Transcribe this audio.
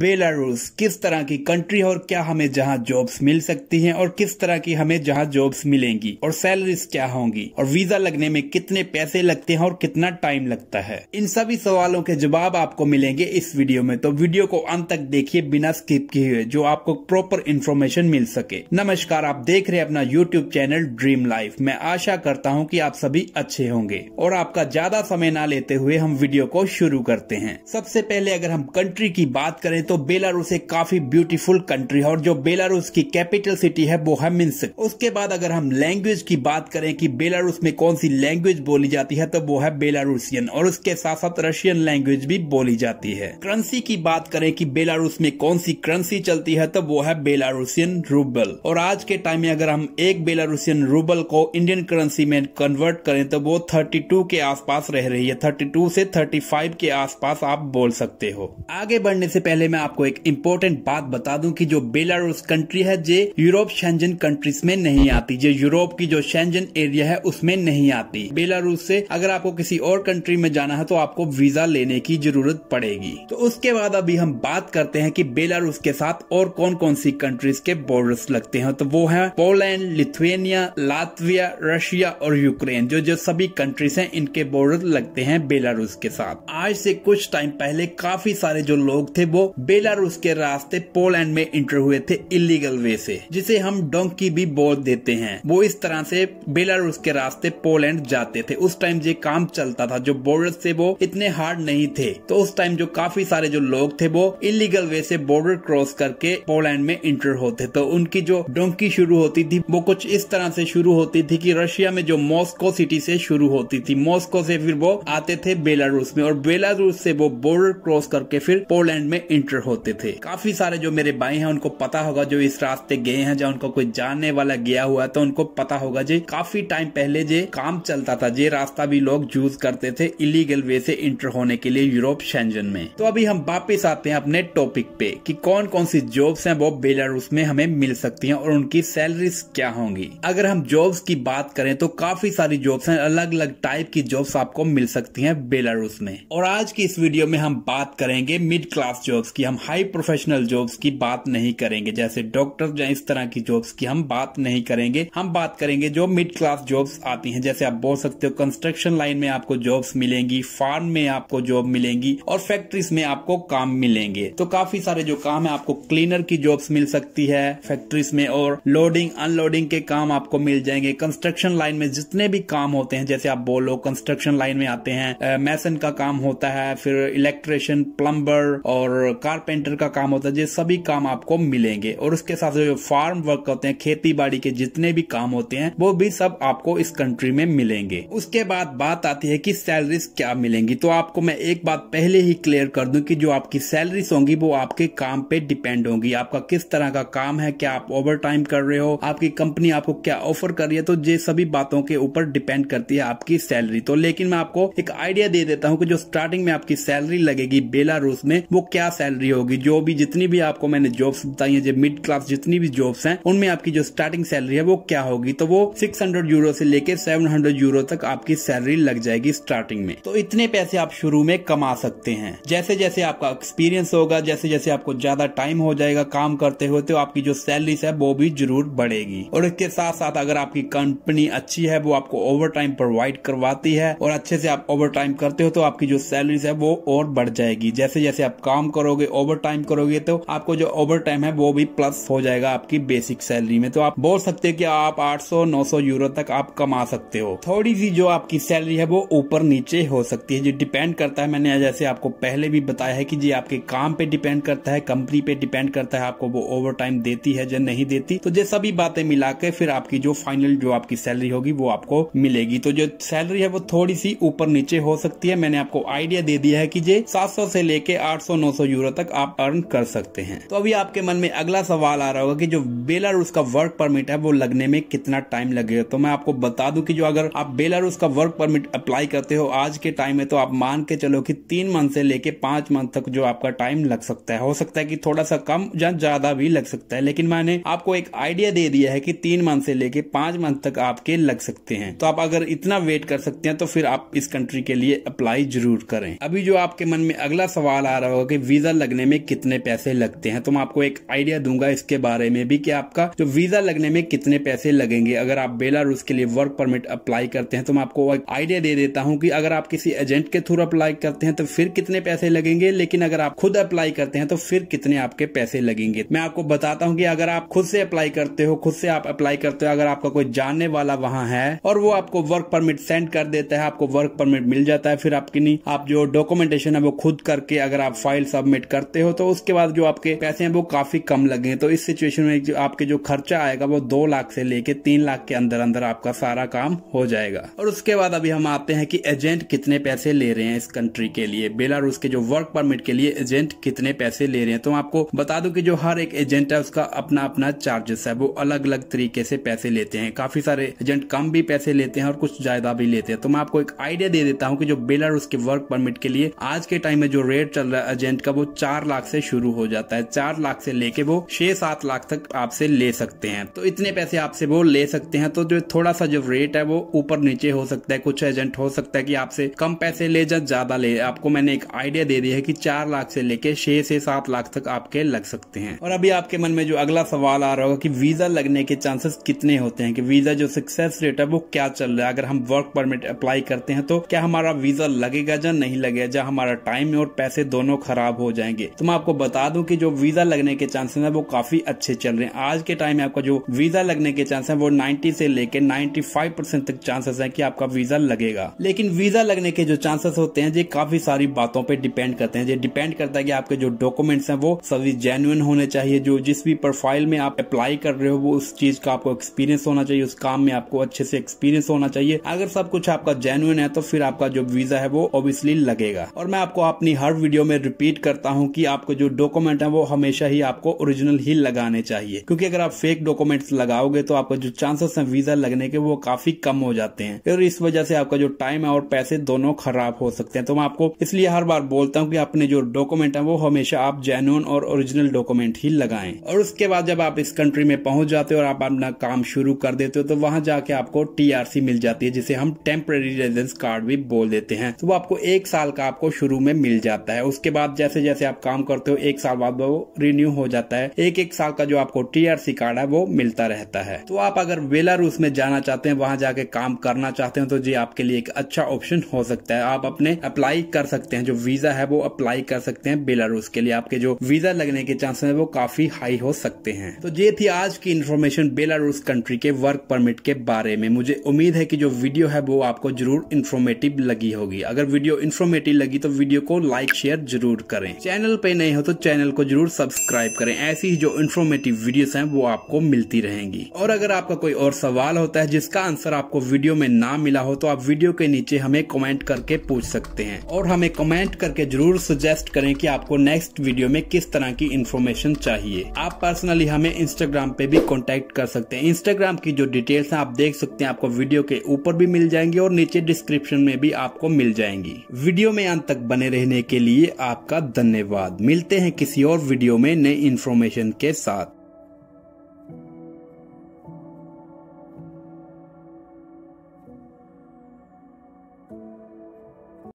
Belarus किस तरह की कंट्री है और क्या हमें जहां जॉब्स मिल सकती हैं और किस तरह की हमें जहां जॉब्स मिलेंगी और सैलरीज क्या होंगी और वीजा लगने में कितने पैसे लगते हैं और कितना टाइम लगता है इन सभी सवालों के जवाब आपको मिलेंगे इस वीडियो में तो वीडियो को अंत तक देखिए बिना स्किप किए हुए जो आपको प्रॉपर इन्फॉर्मेशन मिल सके नमस्कार आप देख रहे अपना यूट्यूब चैनल ड्रीम लाइफ मैं आशा करता हूँ की आप सभी अच्छे होंगे और आपका ज्यादा समय न लेते हुए हम वीडियो को शुरू करते हैं सबसे पहले अगर हम कंट्री की बात करें करें तो बेलारूस एक काफी ब्यूटीफुल कंट्री है और जो बेलारूस की कैपिटल सिटी है वो है मिन्स्क उसके बाद अगर हम लैंग्वेज की बात करें कि बेलारूस में कौन सी लैंग्वेज बोली जाती है तो वो है बेलारूसियन और उसके साथ साथ रशियन लैंग्वेज भी बोली जाती है करंसी की बात करें कि बेलारूस में कौन सी करंसी चलती है तो वो है बेलारूसियन रूबल और आज के टाइम में अगर हम एक बेलारूसियन रूबल को इंडियन करेंसी में कन्वर्ट करें तो वो थर्टी के आसपास रह रही है थर्टी से थर्टी के आसपास आप बोल सकते हो आगे बढ़ने से पहले पहले मैं आपको एक इम्पोर्टेंट बात बता दूं कि जो बेलारूस कंट्री है जे यूरोप शेंजन कंट्रीज में नहीं आती जो यूरोप की जो शेंजन एरिया है उसमें नहीं आती बेलारूस से अगर आपको किसी और कंट्री में जाना है तो आपको वीजा लेने की जरूरत पड़ेगी तो उसके बाद अभी हम बात करते हैं कि बेलारूस के साथ और कौन कौन सी कंट्रीज के बॉर्डर्स लगते हैं तो वो है पोलैंड लिथुएनिया लातविया रशिया और यूक्रेन जो जो सभी कंट्रीज हैं इनके बॉर्डर लगते हैं बेलारूस के साथ आज से कुछ टाइम पहले काफी सारे जो लोग थे वो बेलारूस के रास्ते पोलैंड में इंटर हुए थे इलीगल वे से जिसे हम डोंकी भी बोल देते हैं वो इस तरह से बेलारूस के रास्ते पोलैंड जाते थे उस टाइम ये काम चलता था जो बॉर्डर से वो इतने हार्ड नहीं थे तो उस टाइम जो काफी सारे जो लोग थे वो इलीगल वे से बॉर्डर क्रॉस करके पोलैंड में इंटर होते तो उनकी जो डोंकी शुरू होती थी वो कुछ इस तरह से शुरू होती थी कि रशिया में जो मॉस्को सिटी से शुरू होती थी मॉस्को से फिर वो आते थे बेलारूस में और बेलारूस से वो बॉर्डर क्रॉस करके फिर पोलैंड में इंटर एंटर होते थे काफी सारे जो मेरे भाई हैं उनको पता होगा जो इस रास्ते गए हैं जहाँ उनको कोई जानने वाला गया हुआ है तो उनको पता होगा जी काफी टाइम पहले जे काम चलता था जे रास्ता भी लोग यूज करते थे इलीगल वे से इंटर होने के लिए यूरोप शेंजन में तो अभी हम वापिस आते हैं अपने टॉपिक पे की कौन कौन सी जॉब्स है वो बेलारूस में हमें मिल सकती है और उनकी सैलरी क्या होंगी अगर हम जॉब्स की बात करें तो काफी सारी जॉब्स हैं अलग अलग टाइप की जॉब्स आपको मिल सकती हैं बेलारूस में और आज की इस वीडियो में हम बात करेंगे मिड क्लास जॉब्स की हम हाई प्रोफेशनल जॉब्स की बात नहीं करेंगे जैसे डॉक्टर या इस तरह की जॉब्स की हम बात नहीं करेंगे हम बात करेंगे जो मिड क्लास जॉब्स आती हैं जैसे आप बोल सकते हो कंस्ट्रक्शन लाइन में आपको जॉब्स मिलेंगी फार्म में आपको जॉब मिलेंगी और फैक्ट्रीज में आपको काम मिलेंगे तो काफी सारे जो काम है आपको क्लीनर की जॉब्स मिल सकती है फैक्ट्रीज में और लोडिंग अनलोडिंग के काम आपको मिल जाएंगे कंस्ट्रक्शन लाइन में जितने भी काम होते हैं जैसे आप बोलो कंस्ट्रक्शन लाइन में आते हैं मैसन का काम होता है फिर इलेक्ट्रिशियन प्लम्बर और कारपेंटर का काम होता है ये सभी काम आपको मिलेंगे और उसके साथ जो फार्म वर्क होते हैं खेती बाड़ी के जितने भी काम होते हैं वो भी सब आपको इस कंट्री में मिलेंगे उसके बाद बात आती है कि सैलरीज क्या मिलेंगी तो आपको मैं एक बात पहले ही क्लियर कर दूं कि जो आपकी सैलरीज होंगी वो आपके काम पे डिपेंड होंगी आपका किस तरह का काम है क्या आप ओवर टाइम कर रहे हो आपकी कंपनी आपको क्या ऑफर कर रही है तो ये सभी बातों के ऊपर डिपेंड करती है आपकी सैलरी तो लेकिन मैं आपको एक आइडिया दे देता हूँ की जो स्टार्टिंग में आपकी सैलरी लगेगी बेलारूस में वो क्या सैलरी सैलरी होगी जो भी जितनी भी आपको मैंने जॉब्स बताई है मिड क्लास जितनी भी जॉब्स हैं उनमें आपकी जो स्टार्टिंग सैलरी है वो क्या होगी तो वो 600 यूरो से लेकर 700 यूरो तक आपकी सैलरी लग जाएगी स्टार्टिंग में तो इतने पैसे आप शुरू में कमा सकते हैं जैसे जैसे आपका एक्सपीरियंस होगा जैसे जैसे आपको ज्यादा टाइम हो जाएगा काम करते हुए तो आपकी जो सैलरीज है वो भी जरूर बढ़ेगी और इसके साथ साथ अगर आपकी कंपनी अच्छी है वो आपको ओवर टाइम प्रोवाइड करवाती है और अच्छे से आप ओवर टाइम करते हो तो आपकी जो सैलरीज है वो और बढ़ जाएगी जैसे जैसे आप काम करोगे करोगे ओवर टाइम करोगे तो आपको जो ओवर टाइम है वो भी प्लस हो जाएगा आपकी बेसिक सैलरी में तो आप बोल सकते हो कि आप 800-900 यूरो तक आप कमा सकते हो थोड़ी सी जो आपकी सैलरी है वो ऊपर नीचे हो सकती है जो डिपेंड करता है मैंने जैसे आपको पहले भी बताया है कि जी आपके काम पे डिपेंड करता है कंपनी पे डिपेंड करता है आपको वो ओवर टाइम देती है या नहीं देती तो ये सभी बातें मिला के फिर आपकी जो फाइनल जो आपकी सैलरी होगी वो आपको मिलेगी तो जो सैलरी है वो थोड़ी सी ऊपर नीचे हो सकती है मैंने आपको आइडिया दे दिया है कि ये 700 से लेके 800-900 यूरो यूरो तक आप अर्न कर सकते हैं तो अभी आपके मन में अगला सवाल आ रहा होगा कि जो बेलारूस का वर्क परमिट है वो लगने में कितना टाइम लगेगा तो मैं आपको बता दूं कि जो अगर आप बेलारूस का वर्क परमिट अप्लाई करते हो आज के टाइम में तो आप मान के चलो कि तीन मंथ से लेके पांच मंथ तक जो आपका टाइम लग सकता है हो सकता है कि थोड़ा सा कम या ज्यादा भी लग सकता है लेकिन मैंने आपको एक आइडिया दे दिया है कि तीन मंथ से लेके पांच मंथ तक आपके लग सकते हैं तो आप अगर इतना वेट कर सकते हैं तो फिर आप इस कंट्री के लिए अप्लाई जरूर करें अभी जो आपके मन में अगला सवाल आ रहा होगा कि वीजा लगने में कितने पैसे लगते हैं तो मैं आपको एक आइडिया दूंगा इसके बारे में भी कि आपका जो वीजा लगने में कितने पैसे लगेंगे अगर आप बेलारूस के लिए वर्क परमिट अप्लाई करते हैं तो मैं आपको एक आइडिया दे देता हूँ कि अगर आप किसी एजेंट के थ्रू अप्लाई करते हैं तो फिर कितने पैसे लगेंगे लेकिन अगर आप खुद अप्लाई करते हैं तो फिर कितने आपके पैसे लगेंगे मैं आपको बताता हूँ की अगर आप खुद से अप्लाई करते हो खुद से आप अप्लाई करते हो अगर आपका कोई जानने वाला वहाँ है और वो आपको वर्क परमिट सेंड कर देता है आपको वर्क परमिट मिल जाता है फिर आपकी आप जो डॉक्यूमेंटेशन है वो खुद करके अगर आप फाइल सबमिट करते हो तो उसके बाद जो आपके पैसे हैं वो काफी कम लगे तो इस सिचुएशन में जो आपके जो खर्चा आएगा वो दो लाख से लेके तीन लाख के अंदर अंदर आपका सारा काम हो जाएगा और उसके बाद अभी हम आते हैं कि एजेंट कितने पैसे ले रहे हैं इस कंट्री के लिए बेलारूस के जो वर्क परमिट के लिए एजेंट कितने पैसे ले रहे हैं तो आपको बता दू की जो हर एक एजेंट है उसका अपना अपना चार्जेस है वो अलग अलग तरीके से पैसे लेते हैं काफी सारे एजेंट कम भी पैसे लेते हैं और कुछ ज्यादा भी लेते हैं तो मैं आपको एक आइडिया दे देता हूँ कि जो बेलर उसके वर्क परमिट के लिए आज के टाइम में जो रेट चल रहा है एजेंट का वो चार लाख से शुरू हो जाता है चार लाख से लेके वो छह सात लाख तक आपसे ले सकते हैं तो इतने पैसे आपसे वो ले सकते हैं तो जो थोड़ा सा जो रेट है वो ऊपर नीचे हो सकता है कुछ एजेंट हो सकता है कि आपसे कम पैसे ले जा ज्यादा ले आपको मैंने एक आइडिया दे दिया है कि चार लाख से लेके छह से सात लाख तक आपके लग सकते हैं और अभी आपके मन में जो अगला सवाल आ रहा होगा कि वीजा लगने के चांसेस कितने होते हैं कि वीजा जो सक्सेस रेट है वो क्या चल रहा है अगर हम वर्क परमिट अप्लाई करते हैं तो क्या हमारा वीजा लगेगा या नहीं लगेगा जहाँ हमारा टाइम और पैसे दोनों खराब हो जाए जाएंगे तो मैं आपको बता दूं कि जो वीजा लगने के चांसेस है वो काफी अच्छे चल रहे हैं आज के टाइम में आपका जो वीजा लगने के चांस है वो नाइन्टी से लेकर नाइन्टी तक चांसेस है की आपका वीजा लगेगा लेकिन वीजा लगने के जो चांसेस होते हैं ये काफी सारी बातों पर डिपेंड करते हैं ये डिपेंड करता है की आपके जो डॉक्यूमेंट्स है वो सभी जेन्युन होने चाहिए जो जिस भी प्रोफाइल में आप अप्लाई कर रहे हो वो उस चीज का आपको एक्सपीरियंस होना चाहिए उस काम में आपको अच्छे से एक्सपीरियंस होना चाहिए अगर सब कुछ आपका जेन्युन है तो फिर आपका जो वीजा है वो ऑब्वियसली लगेगा और मैं आपको अपनी हर वीडियो में रिपीट करता हूँ हूँ कि आपको जो डॉक्यूमेंट है वो हमेशा ही आपको ओरिजिनल ही लगाने चाहिए क्योंकि अगर आप फेक डॉक्यूमेंट्स लगाओगे तो आपका जो चांसेस हैं वीजा लगने के वो काफी कम हो जाते हैं और इस वजह से आपका जो टाइम है और पैसे दोनों खराब हो सकते हैं तो मैं आपको इसलिए हर बार बोलता हूँ की अपने जो डॉक्यूमेंट है वो हमेशा आप जेन्यून और ओरिजिनल डॉक्यूमेंट ही लगाए और उसके बाद जब आप इस कंट्री में पहुंच जाते हो और आप अपना काम शुरू कर देते हो तो वहां जाके आपको टीआरसी मिल जाती है जिसे हम टेम्पररी रेजिडेंस कार्ड भी बोल देते हैं तो वो आपको एक साल का आपको शुरू में मिल जाता है उसके बाद जैसे जैसे आप काम करते हो एक साल बाद वो रिन्यू हो जाता है एक एक साल का जो आपको टीआरसी कार्ड है वो मिलता रहता है तो आप अगर बेलारूस में जाना चाहते हैं वहां जाके काम करना चाहते हैं तो जी आपके लिए एक अच्छा ऑप्शन हो सकता है आप अपने अप्लाई कर सकते हैं जो वीजा है वो अप्लाई कर सकते हैं बेलारूस के लिए आपके जो वीजा लगने के चांसेस है वो काफी हाई हो सकते हैं तो ये थी आज की इन्फॉर्मेशन बेलारूस कंट्री के वर्क परमिट के बारे में मुझे उम्मीद है की जो वीडियो है वो आपको जरूर इन्फॉर्मेटिव लगी होगी अगर वीडियो इन्फॉर्मेटिव लगी तो वीडियो को लाइक शेयर जरूर करें चैनल पे नए हो तो चैनल को जरूर सब्सक्राइब करें ऐसी ही जो इन्फॉर्मेटिव वीडियोस हैं वो आपको मिलती रहेंगी और अगर आपका कोई और सवाल होता है जिसका आंसर आपको वीडियो में ना मिला हो तो आप वीडियो के नीचे हमें कमेंट करके पूछ सकते हैं और हमें कमेंट करके जरूर सजेस्ट करें की आपको नेक्स्ट वीडियो में किस तरह की इन्फॉर्मेशन चाहिए आप पर्सनली हमें इंस्टाग्राम पे भी कॉन्टेक्ट कर सकते हैं इंस्टाग्राम की जो डिटेल्स है आप देख सकते हैं आपको वीडियो के ऊपर भी मिल जाएंगे और नीचे डिस्क्रिप्शन में भी आपको मिल जाएंगी वीडियो में अंत तक बने रहने के लिए आपका धन्यवाद धन्यवाद मिलते हैं किसी और वीडियो में नई इन्फॉर्मेशन के साथ